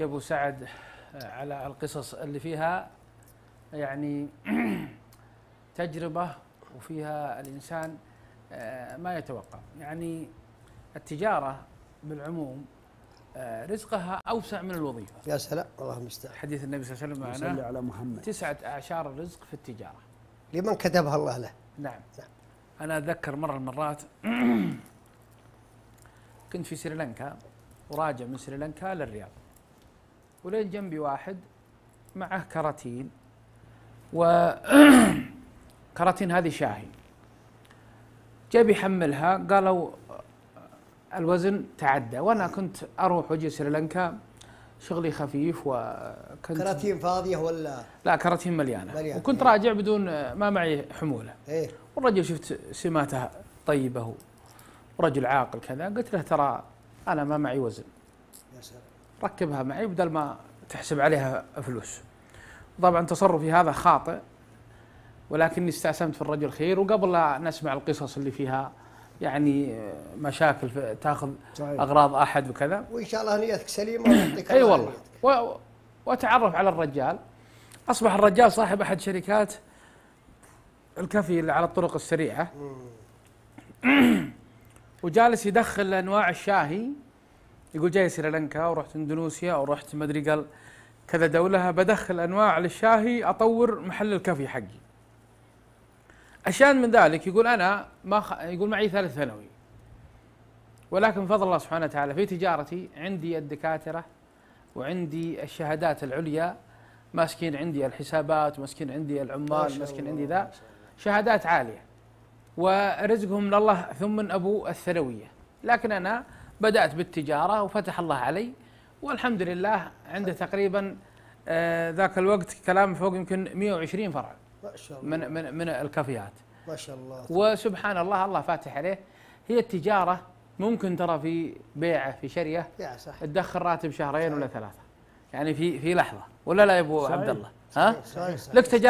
يا ابو سعد آه، على القصص اللي فيها يعني تجربه وفيها الانسان آه، ما يتوقع يعني التجاره بالعموم آه، رزقها اوسع من الوظيفه يا سلام الله المستعان حديث النبي صلى الله عليه وسلم على محمد تسعه اعشار الرزق في التجاره لمن كتبها الله له نعم, نعم. انا اتذكر مره المرات كنت في سريلانكا وراجع من سريلانكا للرياض ولين جنبي واحد معه كراتين و كراتين هذه شاهي جاب يحملها قالوا الوزن تعدى وانا كنت اروح واجي سريلانكا شغلي خفيف وكنت كراتين فاضيه ولا لا كراتين مليانه, مليانة. وكنت إيه. راجع بدون ما معي حموله ايه والرجل شفت سماته طيبه ورجل عاقل كذا قلت له ترى انا ما معي وزن يا سلام ركبها معي بدل ما تحسب عليها فلوس طبعا تصرفي هذا خاطئ ولكني استأسمت في الرجل خير وقبل لا نسمع القصص اللي فيها يعني مشاكل في تاخذ صحيح. اغراض احد وكذا وان شاء الله نيتك سليمه ويعطيك اي والله و... واتعرف على الرجال اصبح الرجال صاحب احد شركات الكفي اللي على الطرق السريعه وجالس يدخل انواع الشاهي يقول جاي سريلانكا ورحت اندونيسيا ورحت ما ادري قال كذا دوله بدخل انواع للشاهي اطور محل الكافي حقي عشان من ذلك يقول انا ما خ... يقول معي ثالث ثانوي ولكن بفضل الله سبحانه وتعالى في تجارتي عندي الدكاتره وعندي الشهادات العليا ماسكين عندي الحسابات وماسكين عندي العمال ماسكين عندي ذا شهادات عاليه ورزقهم من الله ثم من ابو الثانويه لكن انا بدأت بالتجارة وفتح الله علي والحمد لله عنده تقريبا آه، ذاك الوقت كلام فوق يمكن 120 فرع ما شاء الله من من من الكافيات ما شاء الله وسبحان الله الله فاتح عليه هي التجارة ممكن ترى في بيعه في شريه صح تدخل راتب شهرين صحيح. ولا ثلاثة يعني في في لحظة ولا لا يا ابو عبد الله ها صحيح صحيح لك تجارة